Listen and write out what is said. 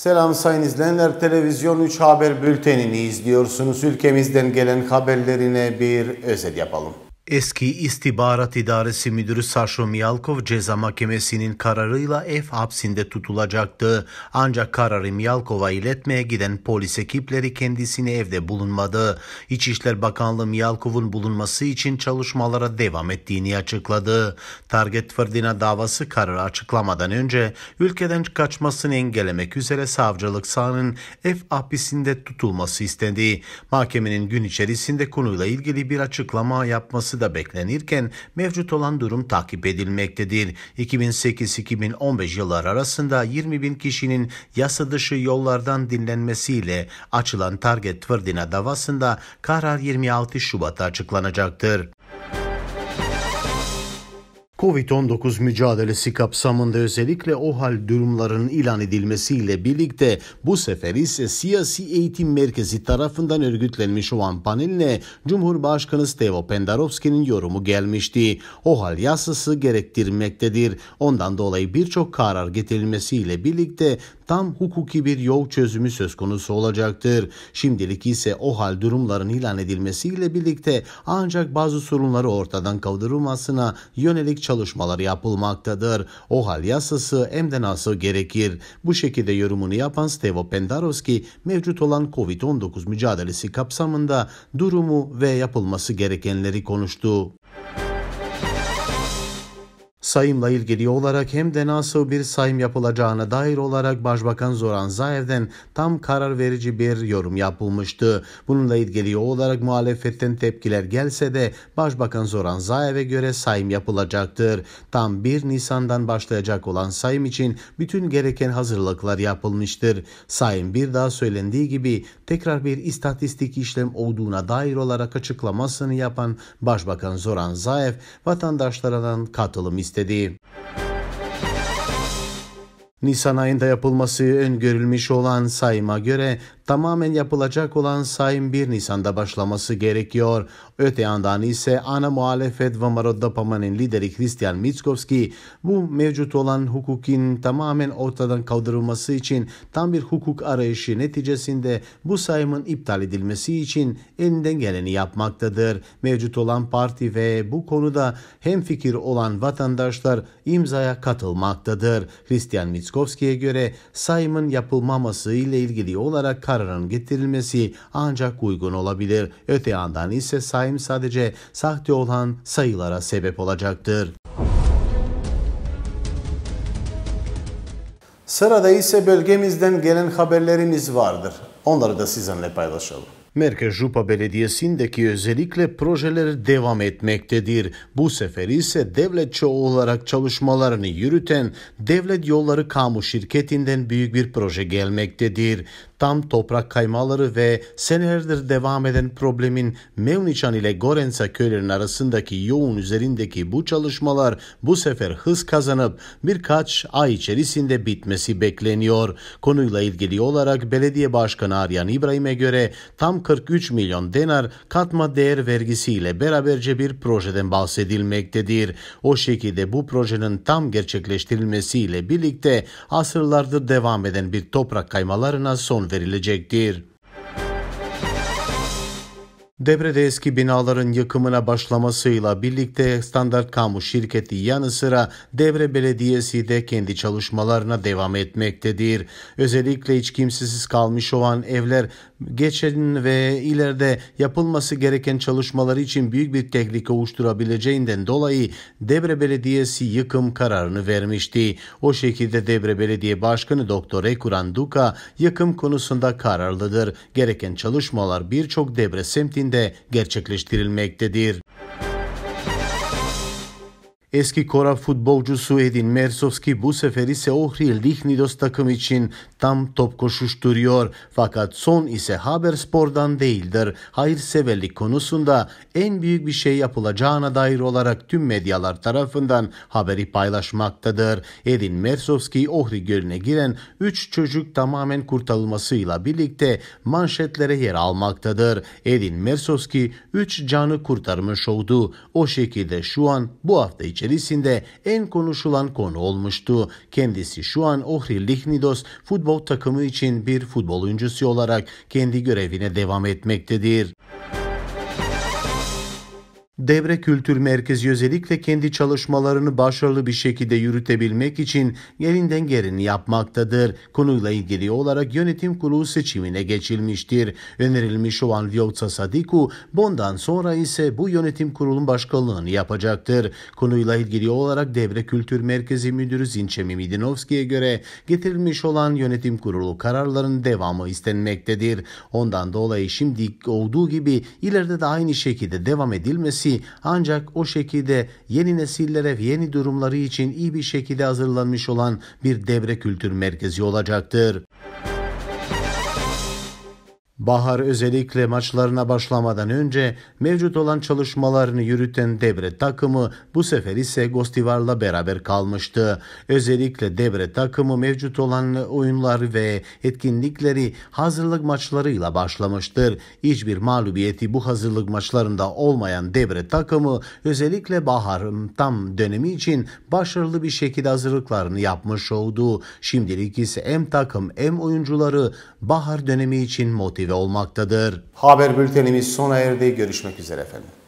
Selam sayın izleyenler. Televizyon 3 Haber Bülteni'ni izliyorsunuz. Ülkemizden gelen haberlerine bir özet yapalım. Eski İstihbarat İdaresi Müdürü Saşo Miyalkov ceza mahkemesinin kararıyla ev hapsinde tutulacaktı. Ancak kararı Miyalkov'a iletmeye giden polis ekipleri kendisini evde bulunmadı. İçişler Bakanlığı Miyalkov'un bulunması için çalışmalara devam ettiğini açıkladı. Target Ferdina davası kararı açıklamadan önce ülkeden kaçmasını engellemek üzere savcılık sahanın ev hapisinde tutulması istendi. Mahkemenin gün içerisinde konuyla ilgili bir açıklama yapması da beklenirken mevcut olan durum takip edilmektedir. 2008-2015 yılları arasında 20 bin kişinin yasa dışı yollardan dinlenmesiyle açılan Target Fırdina davasında karar 26 Şubat'ta açıklanacaktır. Covid-19 mücadelesi kapsamında özellikle OHAL durumlarının ilan edilmesiyle birlikte bu sefer ise Siyasi Eğitim Merkezi tarafından örgütlenmiş olan paneline Cumhurbaşkanı Stevo Pendarovski'nin yorumu gelmişti. OHAL yasası gerektirmektedir. Ondan dolayı birçok karar getirilmesiyle birlikte tam hukuki bir yol çözümü söz konusu olacaktır. Şimdilik ise o hal durumların ilan edilmesiyle birlikte ancak bazı sorunları ortadan kaldırılmasına yönelik çalışmalar yapılmaktadır. O hal yasası emdenası gerekir. Bu şekilde yorumunu yapan Stevo Pendarovski mevcut olan COVID-19 mücadelesi kapsamında durumu ve yapılması gerekenleri konuştu. Sayımla ilgili olarak hem de nasıl bir sayım yapılacağına dair olarak Başbakan Zoran Zaev'den tam karar verici bir yorum yapılmıştı. Bununla ilgili olarak muhalefetten tepkiler gelse de Başbakan Zoran Zaev'e göre sayım yapılacaktır. Tam 1 Nisan'dan başlayacak olan sayım için bütün gereken hazırlıklar yapılmıştır. Sayım bir daha söylendiği gibi tekrar bir istatistik işlem olduğuna dair olarak açıklamasını yapan Başbakan Zoran Zaev vatandaşlardan katılım istedi istedi. Nisan ayında yapılması öngörülmüş olan sayıma göre tamamen yapılacak olan sayım 1 Nisan'da başlaması gerekiyor. Öte yandan ise ana muhalefet ve Marodda Paman'ın lideri Christian Mitskovski bu mevcut olan hukukin tamamen ortadan kaldırılması için tam bir hukuk arayışı neticesinde bu sayımın iptal edilmesi için elinden geleni yapmaktadır. Mevcut olan parti ve bu konuda hem fikir olan vatandaşlar imzaya katılmaktadır. Christian Mitskovski'ye göre sayımın yapılmaması ile ilgili olarak karar kararın getirilmesi ancak uygun olabilir. Öte yandan ise sayım sadece sahte olan sayılara sebep olacaktır. Sırada ise bölgemizden gelen haberlerimiz vardır. Onları da sizinle paylaşalım. Merkez Jupa Belediyesi'ndeki özellikle projeler devam etmektedir. Bu sefer ise devletçi olarak çalışmalarını yürüten Devlet Yolları Kamu Şirketi'nden büyük bir proje gelmektedir. Tam toprak kaymaları ve senelerdir devam eden problemin Mevniçan ile Gorensa köylerinin arasındaki yoğun üzerindeki bu çalışmalar bu sefer hız kazanıp birkaç ay içerisinde bitmesi bekleniyor. Konuyla ilgili olarak Belediye Başkanı Aryan İbrahim'e göre tam 43 milyon denar katma değer vergisiyle beraberce bir projeden bahsedilmektedir. O şekilde bu projenin tam gerçekleştirilmesiyle birlikte asırlardır devam eden bir toprak kaymalarına son verilecektir. Debrede eski binaların yıkımına başlamasıyla birlikte Standart Kamu şirketi yanı sıra Debre Belediyesi de kendi çalışmalarına devam etmektedir. Özellikle hiç kimsesiz kalmış olan evler geçen ve ileride yapılması gereken çalışmalar için büyük bir tehlike oluşturabileceğinden dolayı Debre Belediyesi yıkım kararını vermişti. O şekilde Debre Belediye Başkanı Doktor Ekuran Duka yıkım konusunda kararlıdır. Gereken çalışmalar birçok Debre semtinde de gerçekleştirilmektedir. Eski Kora futbolcusu Edin Mersovski bu sefer ise Ohri Dihnidos takım için tam top koşuşturuyor. Fakat son ise Haberspor'dan değildir. Hayırseverlik konusunda en büyük bir şey yapılacağına dair olarak tüm medyalar tarafından haberi paylaşmaktadır. Edin Mersovski Ohri Gölü'ne giren 3 çocuk tamamen kurtarılmasıyla birlikte manşetlere yer almaktadır. Edin Mersovski 3 canı kurtarmış oldu. O şekilde şu an bu hafta için içerisinde en konuşulan konu olmuştu. Kendisi şu an Ohri Lichnidos futbol takımı için bir futbol oyuncusu olarak kendi görevine devam etmektedir. Devre Kültür Merkezi özellikle kendi çalışmalarını başarılı bir şekilde yürütebilmek için yerinden geleni yapmaktadır. Konuyla ilgili olarak yönetim kurulu seçimine geçilmiştir. Önerilmiş olan Lyotsa Sadiku bundan sonra ise bu yönetim kurulun başkanlığını yapacaktır. Konuyla ilgili olarak Devre Kültür Merkezi Müdürü Zinçemi Midinovski'ye göre getirilmiş olan yönetim kurulu kararların devamı istenmektedir. Ondan dolayı şimdi olduğu gibi ileride de aynı şekilde devam edilmesi ki ancak o şekilde yeni nesillere yeni durumları için iyi bir şekilde hazırlanmış olan bir devre kültür merkezi olacaktır. Bahar özellikle maçlarına başlamadan önce mevcut olan çalışmalarını yürüten Debre takımı bu sefer ise Gostivar'la beraber kalmıştı. Özellikle Debre takımı mevcut olan oyunlar ve etkinlikleri hazırlık maçlarıyla başlamıştır. Hiçbir mağlubiyeti bu hazırlık maçlarında olmayan Debre takımı özellikle Bahar tam dönemi için başarılı bir şekilde hazırlıklarını yapmış oldu. Şimdilik ise hem takım hem oyuncuları Bahar dönemi için motive olmaktadır. Haber bültenimiz sona erdi. Görüşmek üzere efendim.